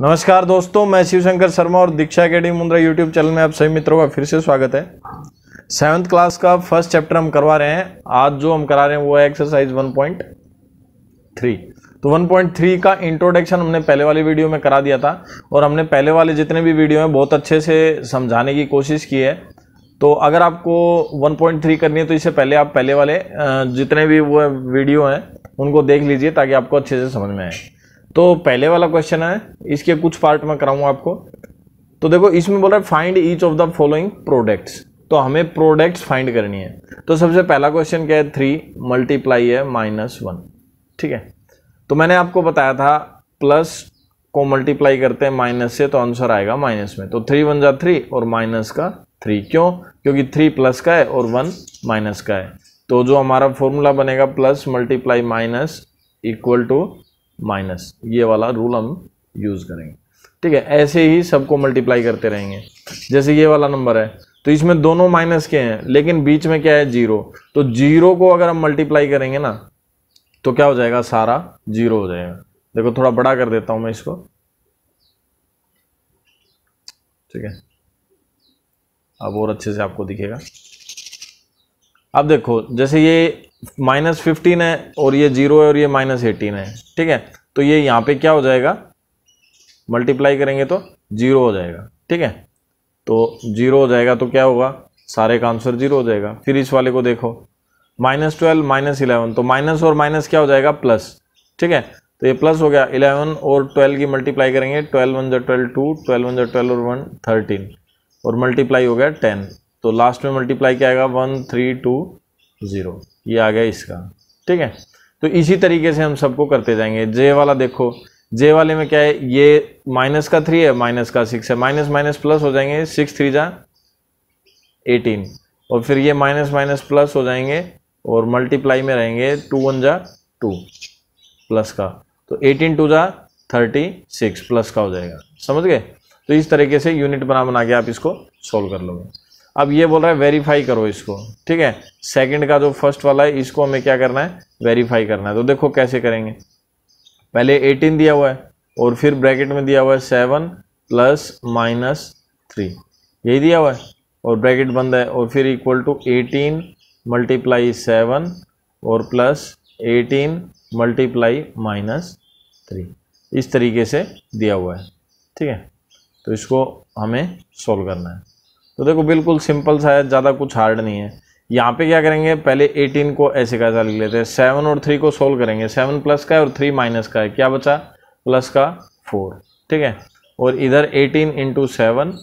नमस्कार दोस्तों मैं शिवशंकर शर्मा और Diksha academy Mundra YouTube channel में आप सभी मित्रों का फिर से स्वागत है सेवन्थ क्लास का फर्स्ट चैप्टर हम करवा रहे हैं आज जो हम करा रहे हैं वो है एक्सरसाइज 1.3 तो 1.3 का इंट्रोडक्शन हमने पहले वाली वीडियो में करा दिया था और हमने पहले वाले जितने भी वीडियो हैं बहुत अच्छे से समझाने की कोशिश की है तो अगर आपको थ्री करनी है तो इससे पहले आप पहले वाले जितने भी वो वीडियो हैं उनको देख लीजिए ताकि आपको अच्छे से समझ में आए तो पहले वाला क्वेश्चन है इसके कुछ पार्ट में कराऊंगा आपको तो देखो इसमें बोल रहा है find each of the following products तो हमें प्रोडक्ट्स फाइंड करनी है तो सबसे पहला क्वेश्चन क्या है थ्री मल्टीप्लाई है माइनस वन ठीक है तो मैंने आपको बताया था प्लस को मल्टीप्लाई करते हैं माइनस से तो आंसर आएगा माइनस में तो थ्री वन जा थ्री और माइनस का थ्री क्यों क्योंकि थ्री प्लस का है और वन माइनस का है तो जो हमारा फॉर्मूला बनेगा plus multiply minus equal to minus ये वाला रूल हम यूज़ करेंगे ठीक है ऐसे ही सबको मल्टीप्लाई करते रहेंगे जैसे ये वाला नंबर है तो इसमें दोनों माइनस के हैं लेकिन बीच में क्या है जीरो तो जीरो को अगर हम मल्टीप्लाई करेंगे ना तो क्या हो जाएगा सारा जीरो हो जाएगा देखो थोड़ा बड़ा कर देता हूं मैं इसको ठीक है अब और अच्छे से आपको दिखेगा अब देखो जैसे ये माइनस फिफ्टीन है और ये जीरो है और ये माइनस एटीन है ठीक है तो ये यहाँ पे क्या हो जाएगा मल्टीप्लाई करेंगे तो जीरो हो जाएगा ठीक है तो जीरो हो जाएगा तो क्या होगा सारे का आंसर जीरो हो जाएगा फिर इस वाले को देखो माइनस ट्वेल्व माइनस इलेवन तो माइनस और माइनस क्या हो जाएगा प्लस ठीक है तो ये प्लस हो गया इलेवन और ट्वेल्व की मल्टीप्लाई करेंगे ट्वेल्व वन जो ट्वेल्व टू ट्वेल्व वन जो ट्वेल्व और वन थर्टीन और मल्टीप्लाई हो गया टेन तो लास्ट में मल्टीप्लाई क्या आएगा वन थ्री टू ज़ीरो ये आ गया इसका ठीक है तो इसी तरीके से हम सबको करते जाएंगे जे वाला देखो जे वाले में क्या है ये माइनस का थ्री है माइनस का सिक्स है माइनस माइनस प्लस हो जाएंगे सिक्स थ्री जा एटीन और फिर ये माइनस माइनस प्लस हो जाएंगे और मल्टीप्लाई में रहेंगे टू वन जा टू प्लस का तो एटीन टू जा थर्टी सिक्स प्लस का हो जाएगा समझ गए तो इस तरीके से यूनिट बना बना के आप इसको सॉल्व कर लोगे अब ये बोल रहा है वेरीफाई करो इसको ठीक है सेकंड का जो फर्स्ट वाला है इसको हमें क्या करना है वेरीफाई करना है तो देखो कैसे करेंगे पहले एटीन दिया हुआ है और फिर ब्रैकेट में दिया हुआ है सेवन प्लस माइनस थ्री यही दिया हुआ है और ब्रैकेट बंद है और फिर equal to eighteen multiply seven और plus eighteen multiply minus three इस तरीके से दिया हुआ है ठीक है तो इसको हमें सॉल्व करना है तो देखो बिल्कुल सिंपल सा है ज़्यादा कुछ हार्ड नहीं है यहाँ पे क्या करेंगे पहले 18 को ऐसे का ऐसा लिख लेते हैं सेवन और थ्री को सोल्व करेंगे सेवन प्लस का है और थ्री माइनस का है क्या बचा प्लस का फोर ठीक है और इधर 18 इंटू सेवन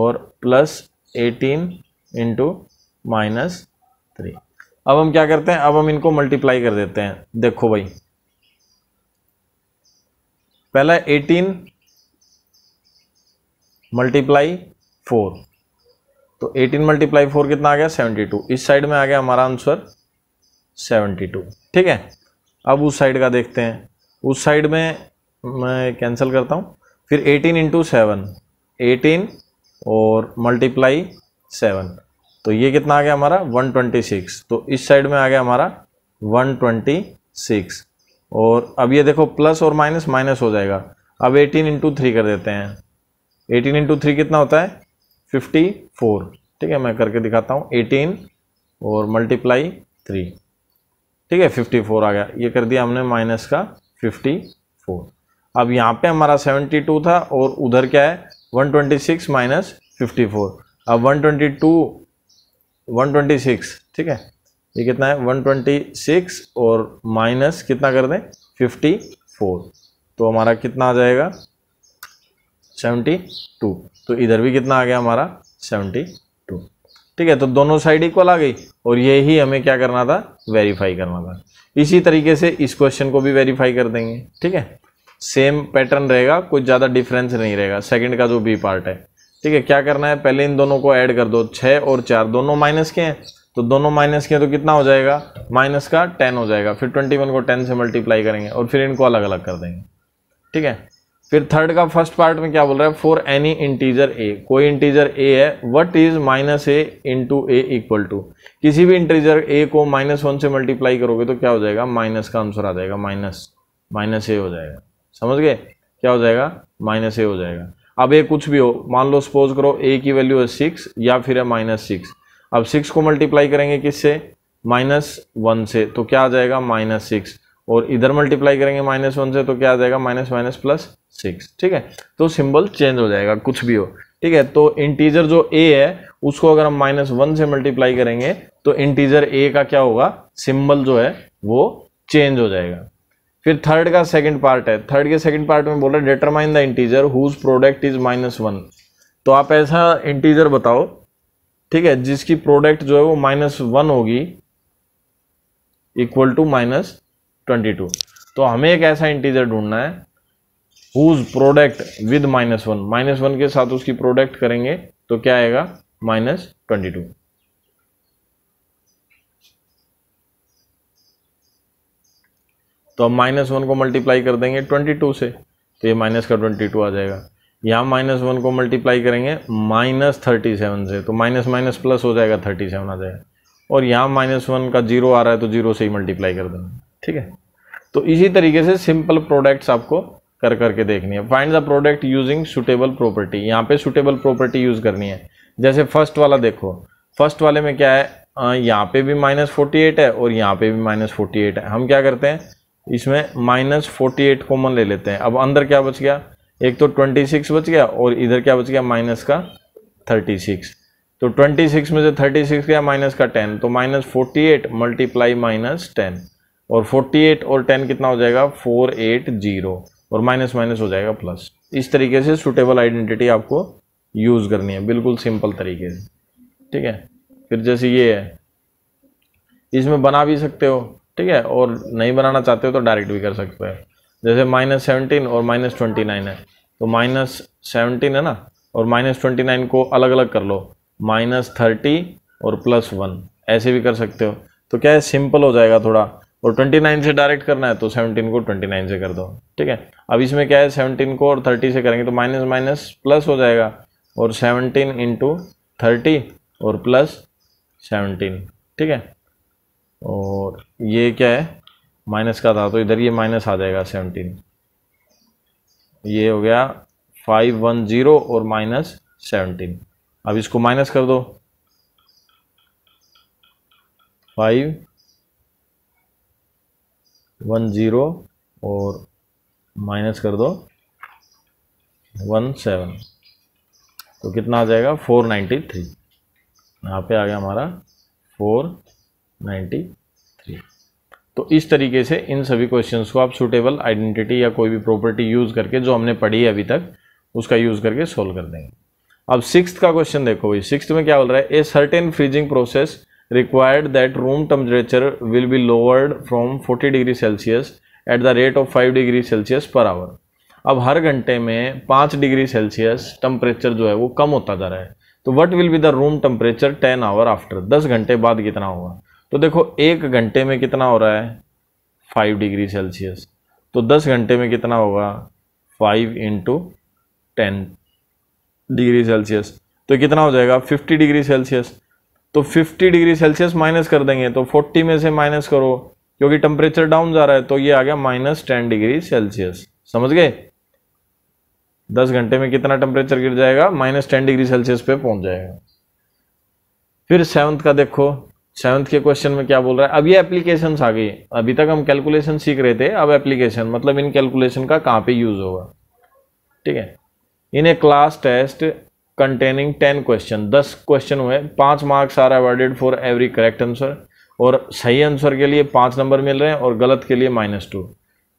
और प्लस 18 इंटू माइनस थ्री अब हम क्या करते हैं अब हम इनको मल्टीप्लाई कर देते हैं देखो भाई पहला 18 मल्टीप्लाई फोर तो एटीन मल्टीप्लाई फोर कितना आ गया सेवेंटी टू इस साइड में आ गया हमारा आंसर सेवेंटी टू ठीक है अब उस साइड का देखते हैं उस साइड में मैं कैंसिल करता हूँ फिर एटीन इंटू सेवन एटीन और मल्टीप्लाई सेवन तो ये कितना आ गया हमारा वन ट्वेंटी सिक्स तो इस साइड में आ गया हमारा वन ट्वेंटी सिक्स और अब ये देखो प्लस और माइनस माइनस हो जाएगा अब एटीन इंटू थ्री कर देते हैं एटीन इंटू थ्री कितना होता है फिफ्टी फोर ठीक है मैं करके दिखाता हूँ एटीन और मल्टीप्लाई थ्री ठीक है फिफ्टी फोर आ गया ये कर दिया हमने माइनस का फिफ्टी फोर अब यहाँ पे हमारा सेवेंटी टू था और उधर क्या है one twenty six minus fifty four अब one twenty two one twenty six ठीक है ये कितना है वन ट्वेंटी सिक्स और माइनस कितना कर दें फिफ्टी फोर तो हमारा कितना आ जाएगा सेवेंटी टू तो इधर भी कितना आ गया हमारा सेवेंटी टू ठीक है तो दोनों साइड इक्वल आ गई और ये ही हमें क्या करना था वेरीफाई करना था इसी तरीके से इस क्वेश्चन को भी वेरीफाई कर देंगे ठीक है सेम पैटर्न रहेगा कुछ ज़्यादा डिफरेंस नहीं रहेगा सेकेंड का जो बी पार्ट है ठीक है क्या करना है पहले इन दोनों को ऐड कर दो छः और चार दोनों माइनस के हैं तो दोनों माइनस के हैं तो कितना हो जाएगा माइनस का टेन हो जाएगा फिर ट्वेंटी वन को टेन से मल्टीप्लाई करेंगे और फिर इनको अलग अलग कर देंगे ठीक है फिर थर्ड का फर्स्ट पार्ट में क्या बोल रहा है फॉर एनी इंटीजर ए कोई इंटीजर ए है what is minus a into a equal to किसी भी इंटीजर ए को माइनस वन से मल्टीप्लाई करोगे तो क्या हो जाएगा माइनस का आंसर आ जाएगा माइनस माइनस ए हो जाएगा समझ गए क्या हो जाएगा माइनस ए हो जाएगा अब ए कुछ भी हो मान लो सपोज करो ए की वैल्यू है सिक्स या फिर है माइनस सिक्स अब सिक्स को मल्टीप्लाई करेंगे किससे माइनस वन से तो क्या आ जाएगा माइनस सिक्स और इधर मल्टीप्लाई करेंगे माइनस वन से तो क्या आ जाएगा माइनस माइनस प्लस सिक्स ठीक है तो सिंबल चेंज हो जाएगा कुछ भी हो ठीक है तो इंटीजर जो ए है उसको अगर हम माइनस वन से मल्टीप्लाई करेंगे तो इंटीजर ए का क्या होगा सिंबल जो है वो चेंज हो जाएगा फिर थर्ड का सेकंड पार्ट है थर्ड के सेकंड पार्ट में बोला determine the integer whose product is minus one तो आप ऐसा इंटीजर बताओ ठीक है जिसकी प्रोडक्ट जो है वो माइनस वन होगी equal to minus twenty two तो हमें एक ऐसा इंटीजर ढूंढना है whose product with minus one minus one के साथ उसकी प्रोडक्ट करेंगे तो क्या आएगा माइनस ट्वेंटी टू तो अब माइनस वन को मल्टीप्लाई कर देंगे ट्वेंटी टू से तो ये माइनस का ट्वेंटी टू आ जाएगा यहाँ माइनस वन को मल्टीप्लाई करेंगे माइनस थर्टी सेवन से तो माइनस माइनस प्लस हो जाएगा थर्टी सेवन आ जाएगा और यहाँ माइनस वन का जीरो आ रहा है तो जीरो से ही मल्टीप्लाई कर देंगे ठीक है तो इसी तरीके से सिंपल प्रोडक्ट्स आपको कर करके देखनी है find the product using suitable property यहाँ पे सुटेबल प्रॉपर्टी यूज़ करनी है जैसे फर्स्ट वाला देखो फर्स्ट वाले में क्या है यहाँ पे भी माइनस फोर्टी एट है और यहाँ पे भी माइनस फोर्टी एट है हम क्या करते हैं इसमें माइनस फोर्टी एट कॉमन ले लेते हैं अब अंदर क्या बच गया एक तो ट्वेंटी सिक्स बच गया और इधर क्या बच गया माइनस का थर्टी सिक्स तो ट्वेंटी सिक्स में से थर्टी सिक्स गया माइनस का टेन तो minus forty eight multiply minus ten और 48 और 10 कितना हो जाएगा 480 और माइनस माइनस हो जाएगा प्लस इस तरीके से सुटेबल आइडेंटिटी आपको यूज़ करनी है बिल्कुल सिंपल तरीके से ठीक है फिर जैसे ये है इसमें बना भी सकते हो ठीक है और नहीं बनाना चाहते हो तो डायरेक्ट भी कर सकते हो जैसे माइनस सेवनटीन और माइनस ट्वेंटी नाइन है तो माइनस सेवनटीन है ना और माइनस ट्वेंटी नाइन को अलग अलग कर लो माइनस थर्टी और प्लस वन ऐसे भी कर सकते हो तो क्या है सिंपल हो जाएगा थोड़ा और 29 से डायरेक्ट करना है तो 17 को 29 से कर दो ठीक है अब इसमें क्या है 17 को और 30 से करेंगे तो माइनस माइनस प्लस हो जाएगा और 17 इंटू थर्टी और प्लस 17 ठीक है और ये क्या है माइनस का था तो इधर ये माइनस आ जाएगा 17 ये हो गया 510 और माइनस 17 अब इसको माइनस कर दो फाइव वन ज़ीरो और माइनस कर दो वन सेवन तो कितना आ जाएगा फोर नाइन्टी थ्री यहाँ पे आ गया हमारा फोर नाइन्टी थ्री तो इस तरीके से इन सभी क्वेश्चंस को आप सूटेबल आइडेंटिटी या कोई भी प्रॉपर्टी यूज़ करके जो हमने पढ़ी है अभी तक उसका यूज़ करके सोल्व कर देंगे अब सिक्स का क्वेश्चन देखो भाई सिक्स में क्या बोल रहा है a certain freezing process required that room temperature will be lowered from 40 degree Celsius at the rate of five degree Celsius per hour अब हर घंटे में पाँच डिग्री सेल्सियस टम्परेचर जो है वो कम होता जा रहा है तो what will be the room temperature ten hour after दस घंटे बाद कितना होगा तो देखो एक घंटे में कितना हो रहा है फाइव डिग्री सेल्सियस तो दस घंटे में कितना होगा five into ten degree Celsius तो कितना हो जाएगा फिफ्टी डिग्री सेल्सियस तो 50 डिग्री सेल्सियस माइनस कर देंगे तो 40 में से माइनस करो क्योंकि टेम्परेचर डाउन जा रहा है तो ये आ गया माइनस टेन डिग्री सेल्सियस समझ गए दस घंटे में कितना टेम्परेचर गिर जाएगा माइनस टेन डिग्री सेल्सियस पे पहुंच जाएगा फिर सेवंथ का देखो सेवंथ के क्वेश्चन में क्या बोल रहा है अब ये एप्लीकेशन आ गई अभी तक हम कैलकुलेशन सीख रहे थे अब एप्लीकेशन मतलब इन कैलकुलेशन का कहाँ पे यूज होगा ठीक है in a class test containing ten question दस क्वेश्चन हुए पाँच marks are awarded for every correct answer और सही आंसर के लिए पाँच नंबर मिल रहे हैं और गलत के लिए माइनस टू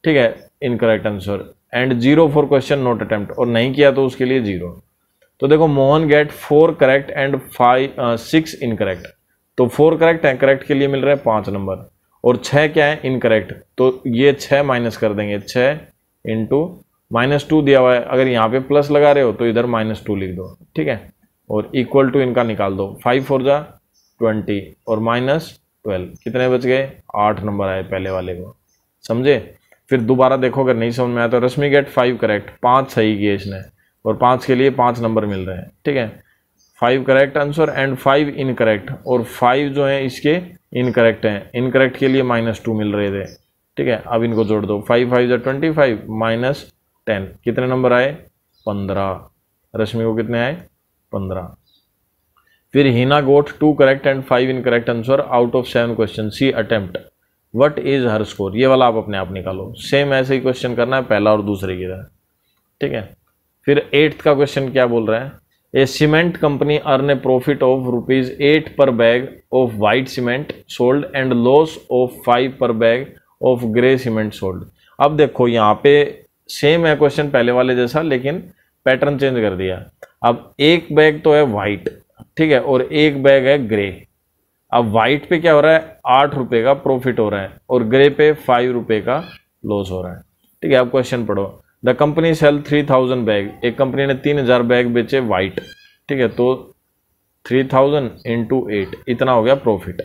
ठीक है incorrect answer and zero for question not attempt और नहीं किया तो उसके लिए जीरो तो देखो Mohan get four correct and five six incorrect तो फोर करेक्ट है करेक्ट के लिए मिल रहे हैं पाँच नंबर और छः क्या है इनकरेक्ट तो ये छः माइनस कर देंगे छः इंटू माइनस टू दिया हुआ है अगर यहाँ पे प्लस लगा रहे हो तो इधर माइनस टू लिख दो ठीक है और इक्वल टू इनका निकाल दो फाइव फोर जा ट्वेंटी और माइनस ट्वेल्व कितने बच गए आठ नंबर आए पहले वाले को समझे फिर दोबारा देखो अगर नहीं समझ में आया तो रश्मि गेट फाइव करेक्ट पाँच सही किए इसने और पाँच के लिए पाँच नंबर मिल रहे हैं ठीक है five correct answer and five incorrect और फाइव जो है इसके इनकरेक्ट हैं इनकरेक्ट के लिए माइनस टू मिल रहे थे ठीक है अब इनको जोड़ दो फाइव फाइव जो ट्वेंटी फाइव माइनस टेन कितने नंबर आए पंद्रह रश्मि को कितने आए पंद्रह फिर Hina got two correct and five incorrect answer out of seven question she attempt what is her score ये वाला आप अपने आप निकालो सेम ऐसे ही क्वेश्चन करना है पहला और दूसरे की तरह ठीक है फिर एट्थ का क्वेश्चन क्या बोल रहा है a cement company earn a profit of rupees eight per bag of white cement sold and loss of five per bag of grey cement sold अब देखो यहाँ पे सेम है क्वेश्चन पहले वाले जैसा लेकिन पैटर्न चेंज कर दिया अब एक बैग तो है वाइट ठीक है और एक बैग है ग्रे अब वाइट पे क्या हो रहा है आठ रुपए का प्रॉफिट हो रहा है और ग्रे पे फाइव रुपए का लॉस हो रहा है ठीक है अब क्वेश्चन पढ़ो the company sell three thousand bag एक कंपनी ने तीन हजार बैग बेचे वाइट ठीक है तो थ्री थाउजेंड इंटू एट इतना हो गया प्रॉफिट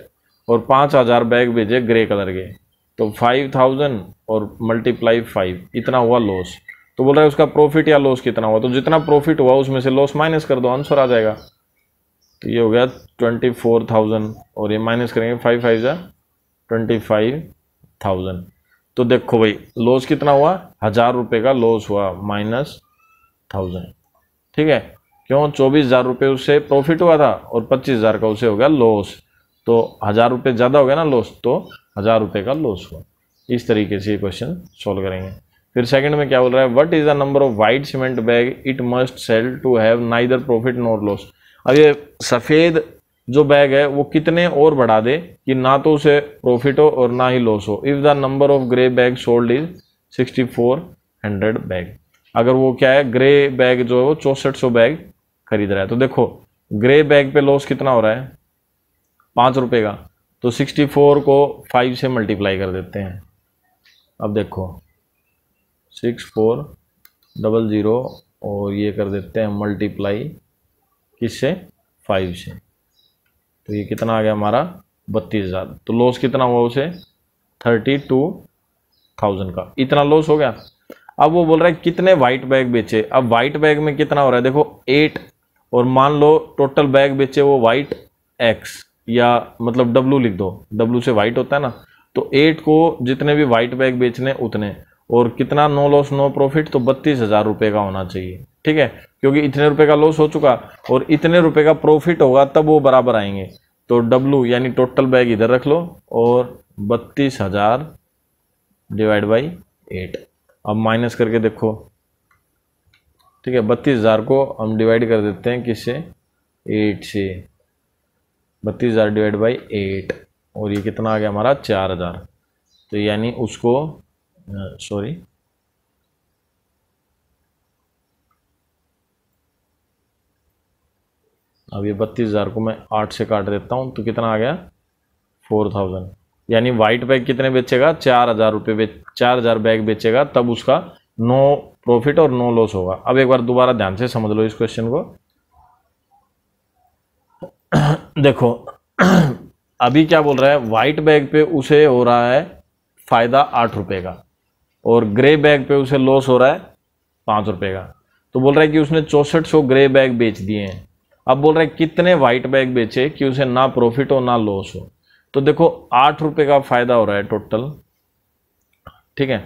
और पाँच हजार बैग बेचे ग्रे कलर के तो फाइव थाउजेंड और मल्टीप्लाई फाइव इतना हुआ लॉस तो बोल रहा है उसका प्रॉफिट या लॉस कितना हुआ तो जितना प्रॉफिट हुआ उसमें से लॉस माइनस कर दो आंसर आ जाएगा तो ये हो गया ट्वेंटी फोर थाउजेंड और ये माइनस करेंगे फाइव फाइव ज़ा ट्वेंटी फाइव थाउजेंड तो देखो भाई लॉस कितना हुआ हज़ार रुपये का लॉस हुआ माइनस थाउजेंड ठीक है क्यों चौबीस हज़ार रुपये उससे प्रॉफिट हुआ था और पच्चीस हज़ार का उसे हो गया लॉस तो हज़ार रुपये ज़्यादा हो गया ना लॉस तो हज़ार रुपये का लॉस हुआ इस तरीके से ये क्वेश्चन सॉल्व करेंगे फिर सेकंड में क्या बोल रहा है what is the number of white cement bag it must sell to have neither profit nor loss अब ये सफ़ेद जो बैग है वो कितने और बढ़ा दे कि ना तो उसे प्रॉफिट हो और ना ही लॉस हो if the number of grey bag sold is sixty four hundred bag अगर वो क्या है ग्रे बैग जो है वो चौंसठ सौ बैग खरीद रहा है तो देखो ग्रे बैग पे लॉस कितना हो रहा है पाँच रुपये का तो सिक्सटी फोर को फाइव से मल्टीप्लाई कर देते हैं अब देखो सिक्स फोर डबल ज़ीरो और ये कर देते हैं मल्टीप्लाई किससे फाइव से तो ये कितना आ गया हमारा बत्तीस हज़ार तो लॉस कितना हुआ उसे थर्टी टू थाउजेंड का इतना लॉस हो गया अब वो बोल रहा है कितने वाइट बैग बेचे अब वाइट बैग में कितना हो रहा है देखो एट और मान लो टोटल बैग बेचे वो वाइट एक्स या मतलब डब्लू लिख दो डब्लू से वाइट होता है ना तो एट को जितने भी वाइट बैग बेचने उतने और कितना नो लॉस नो प्रॉफिट तो बत्तीस हज़ार रुपये का होना चाहिए ठीक है क्योंकि इतने रुपए का लॉस हो चुका और इतने रुपए का प्रॉफिट होगा तब वो बराबर आएंगे तो डब्लू यानी टोटल बैग इधर रख लो और बत्तीस हज़ार डिवाइड बाई एट अब माइनस करके देखो ठीक है बत्तीस हज़ार को हम डिवाइड कर देते हैं किससे एट से बत्तीस हज़ार डिवाइड बाई एट और ये कितना आ गया हमारा चार हज़ार तो यानी उसको सॉरी अब ये बत्तीस हज़ार को मैं आठ से काट देता हूँ तो कितना आ गया फोर थाउजेंड यानी वाइट बैग कितने बेचेगा चार हज़ार रुपये बेच चार हज़ार बैग बेचेगा तब उसका नो प्रॉफिट और नो लॉस होगा अब एक बार दोबारा ध्यान से समझ लो इस क्वेश्चन को देखो अभी क्या बोल रहा है वाइट बैग पे उसे हो रहा है फ़ायदा आठ रुपये का और ग्रे बैग पे उसे लॉस हो रहा है पाँच रुपये का तो बोल रहा है कि उसने चौंसठ सौ ग्रे बैग बेच दिए हैं अब बोल रहा है कितने वाइट बैग बेचे कि उसे ना प्रॉफिट हो ना लॉस हो तो देखो आठ रुपये का फ़ायदा हो रहा है टोटल ठीक है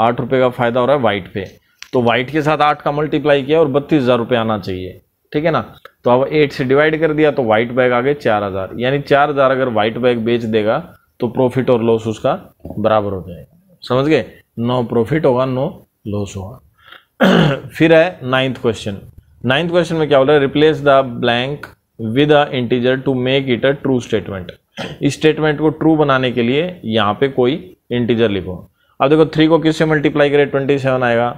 आठ रुपये का फ़ायदा हो रहा है वाइट पे तो वाइट के साथ आठ का मल्टीप्लाई किया और बत्तीस हज़ार रुपये आना चाहिए ठीक है ना तो अब एट से डिवाइड कर दिया तो वाइट बैग आ गए चार हज़ार यानी चार हज़ार अगर वाइट बैग बेच देगा तो प्रॉफिट और लॉस उसका बराबर हो जाएगा समझ गए नो प्रॉफिट होगा नो लॉस होगा फिर है नाइन्थ क्वेश्चन नाइन्थ क्वेश्चन में क्या बोला replace the blank with a integer to make it a true statement इस स्टेटमेंट को ट्रू बनाने के लिए यहाँ पे कोई इंटीजर लिखो अब देखो थ्री को किससे मल्टीप्लाई करें ट्वेंटी सेवन आएगा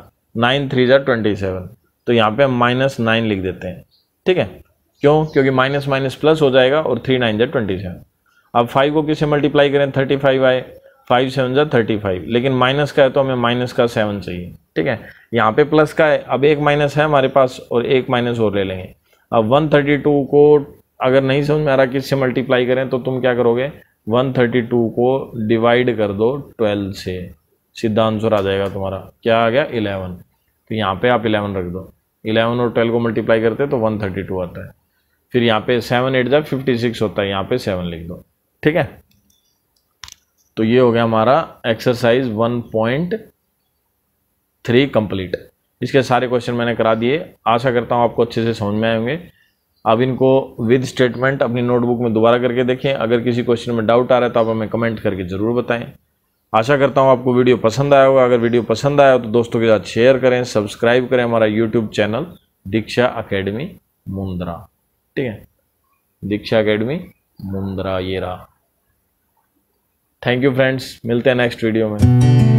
नाइन थ्री ज़ा ट्वेंटी सेवन तो यहाँ पे हम माइनस नाइन लिख देते हैं ठीक है क्यों क्योंकि माइनस माइनस प्लस हो जाएगा और थ्री नाइन जै ट्वेंटी सेवन अब फाइव को किससे मल्टीप्लाई करें थर्टी फाइव आए फाइव सेवन जै थर्टी फाइव लेकिन माइनस का है तो हमें माइनस का सेवन चाहिए ठीक है यहाँ पे प्लस का है अब एक माइनस है हमारे पास और एक माइनस और ले लेंगे अब वन थर्टी टू को अगर नहीं समझ में आ रहा किससे मल्टीप्लाई करें तो तुम क्या करोगे वन थर्टी टू को डिवाइड कर दो ट्वेल्व से सीधा आंसर आ जाएगा तुम्हारा क्या आ गया इलेवन तो यहाँ पे आप इलेवन रख दो इलेवन और ट्वेल्व को मल्टीप्लाई करते हैं तो वन थर्टी टू आता है फिर यहाँ पे सेवन एट जब फिफ्टी सिक्स होता है यहाँ पे सेवन लिख दो ठीक है तो ये हो गया हमारा exercise one point three complete इसके सारे क्वेश्चन मैंने करा दिए आशा करता हूँ आपको अच्छे से समझ में आएंगे अब आप इनको विद स्टेटमेंट अपनी नोटबुक में दोबारा करके देखें अगर किसी क्वेश्चन में डाउट आ रहा है तो आप हमें कमेंट करके ज़रूर बताएं आशा करता हूँ आपको वीडियो पसंद आया होगा अगर वीडियो पसंद आया हो तो दोस्तों के साथ शेयर करें सब्सक्राइब करें हमारा YouTube channel Diksha academy Mundra ठीक है दीक्षा अकेडमी मुंद्रा ये रहा थैंक यू फ्रेंड्स मिलते हैं नेक्स्ट वीडियो में